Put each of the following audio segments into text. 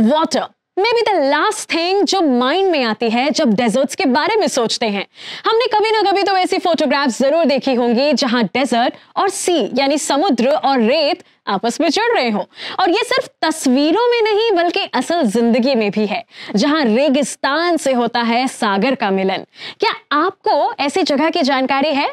water may be the last thing जो mind में आती है जब डेजर्ट्स के बारे में सोचते हैं हमने कभी ना कभी तो ऐसी फोटोग्राफ्स जरूर देखी होंगी जहां डेजर्ट और सी यानी समुद्र और रेत आपस में चढ़ रहे हो और ये सिर्फ तस्वीरों में नहीं बल्कि असल जिंदगी में भी है जहां रेगिस्तान से होता है सागर का मिलन क्या आपको ऐसी जगह की जानकारी है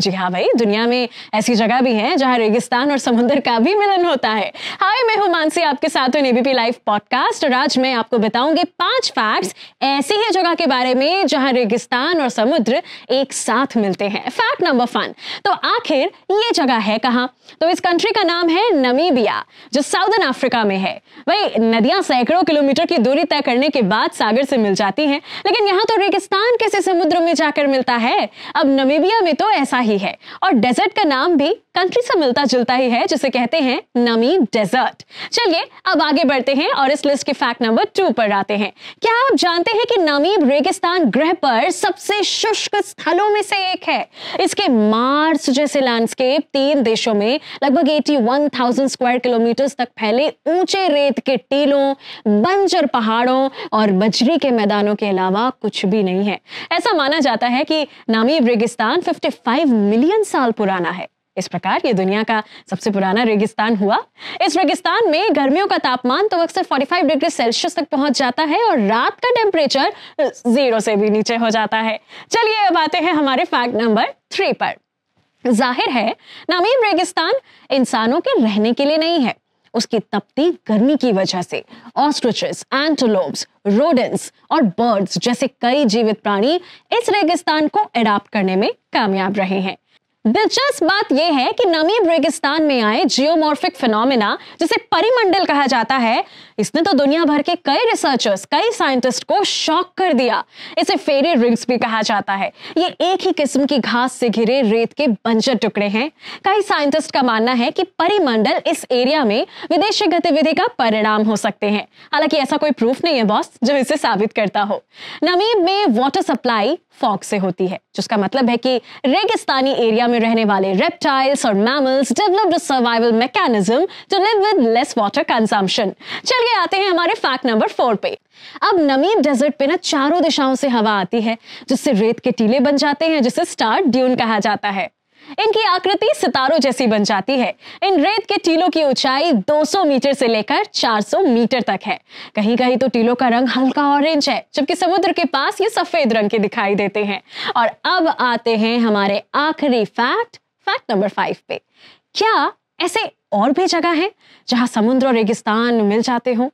जी हाँ भाई दुनिया में ऐसी जगह भी है जहाँ रेगिस्तान और समुद्र का भी मिलन होता है हाय मैं हूँ मानसी आपके साथ हूँ एबीपी लाइव पॉडकास्ट और आज मैं आपको बताऊंगी पांच फैक्ट्स ऐसी ही जगह के बारे में जहाँ रेगिस्तान और समुद्र एक साथ मिलते हैं फैक्ट नंबर वन तो आखिर ये जगह है कहाँ तो इस कंट्री का नाम है नमीबिया जो साउदर्न अफ्रीका में है वही नदियां सैकड़ों किलोमीटर की दूरी तय करने के बाद सागर से मिल जाती हैं लेकिन यहाँ तो रेगिस्तान कैसे समुद्र में जाकर मिलता है अब नमीबिया में तो ऐसा रही है और डेजर्ट का नाम भी कंट्री से मिलता जुलता ही है जिसे कहते हैं नमी डेजर्ट चलिए अब आगे बढ़ते हैं और इस लिस्ट के फैक्ट नंबर टू पर आते हैं क्या आप जानते हैं कि नामीब रेगिस्तान ग्रह पर सबसे शुष्क स्थलों में से एक है इसके मार्स जैसे लैंडस्केप तीन देशों में लगभग एटी स्क्वायर किलोमीटर तक फैले ऊंचे रेत के टीलों बंजर पहाड़ों और बजरी के मैदानों के अलावा कुछ भी नहीं है ऐसा माना जाता है कि नामीब रेगिस्तान 55 मिलियन साल पुराना है इस प्रकार ये दुनिया का सबसे पुराना रेगिस्तान हुआ इस रेगिस्तान में गर्मियों का तापमान तो अक्सर 45 डिग्री सेल्सियस तक पहुंच जाता है और रात का टेम्परेचर जीरो से भी नीचे हो जाता है चलिए अब आते हैं हमारे फैक्ट नंबर थ्री पर जाहिर है नामीब रेगिस्तान इंसानों के रहने के लिए नहीं है उसकी तपती गर्मी की वजह से ऑस्ट्रिचेस एंटोलोब्स रोडेंस और बर्ड्स जैसे कई जीवित प्राणी इस रेगिस्तान को एडाप्ट करने में कामयाब रहे हैं दिलचस्प बात यह है कि नमीब रेगिस्तान में आए जियोमॉर्फिक फिनोमिना जिसे परिमंडल कहा जाता है इसने तो दुनिया भर के कई रिसर्चर्स कई साइंटिस्ट को शॉक कर दिया इसे फेरे रिंग्स भी कहा जाता है ये एक ही किस्म की घास से घिरे रेत के बंजर टुकड़े हैं कई साइंटिस्ट का मानना है कि परिमंडल इस एरिया में विदेशी गतिविधि का परिणाम हो सकते हैं हालांकि ऐसा कोई प्रूफ नहीं है बॉस जो इसे साबित करता हो नमीब में वाटर सप्लाई फॉग से होती है जिसका मतलब है कि रेगिस्तानी एरिया में में रहने वाले रेप्टाइल्स और mammals developed survival mechanism to live with less water consumption चलिए आते हैं हमारे फैक्ट नंबर फोर पे अब नमी डेजर्ट पे ना चारों दिशाओं से हवा आती है जिससे रेत के टीले बन जाते हैं जिसे स्टार ड्यून कहा जाता है इनकी आकृति सितारों जैसी बन जाती है इन रेत के टीलों की ऊंचाई 200 मीटर से लेकर 400 मीटर तक है कहीं कहीं तो टीलों का रंग हल्का ऑरेंज है जबकि समुद्र के पास ये सफेद रंग के दिखाई देते हैं और अब आते हैं हमारे आखिरी फैक्ट फैक्ट नंबर फाइव पे क्या ऐसे और भी जगह है जहां समुद्र और रेगिस्तान मिल जाते हों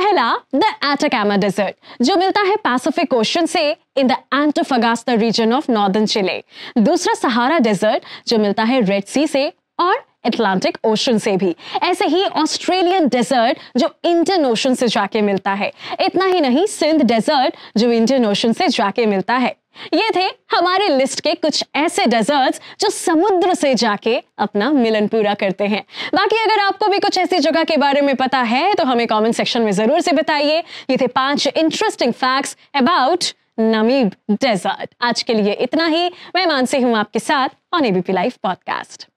पहला द एटाकामा डेजर्ट जो मिलता है पैसिफिक ओशन से in the Antofagasta region of northern Chile दूसरा सहारा डेजर्ट जो मिलता है रेड सी से और एटलांटिक ओशन से भी ऐसे ही ऑस्ट्रेलियन डेजर्ट जो इंडियन ओशन से जाके मिलता है इतना ही नहीं सिंध डेजर्ट जो इंडियन ओशन से जाके मिलता है ये थे हमारे लिस्ट के कुछ ऐसे डेजर्ट्स जो समुद्र से जाके अपना मिलन पूरा करते हैं बाकी अगर आपको भी कुछ ऐसी जगह के बारे में पता है तो हमें कमेंट सेक्शन में जरूर से बताइए ये थे पांच interesting facts about Namib desert आज के लिए इतना ही मैं मानसी हूं आपके साथ ऑन एबीपी लाइव पॉडकास्ट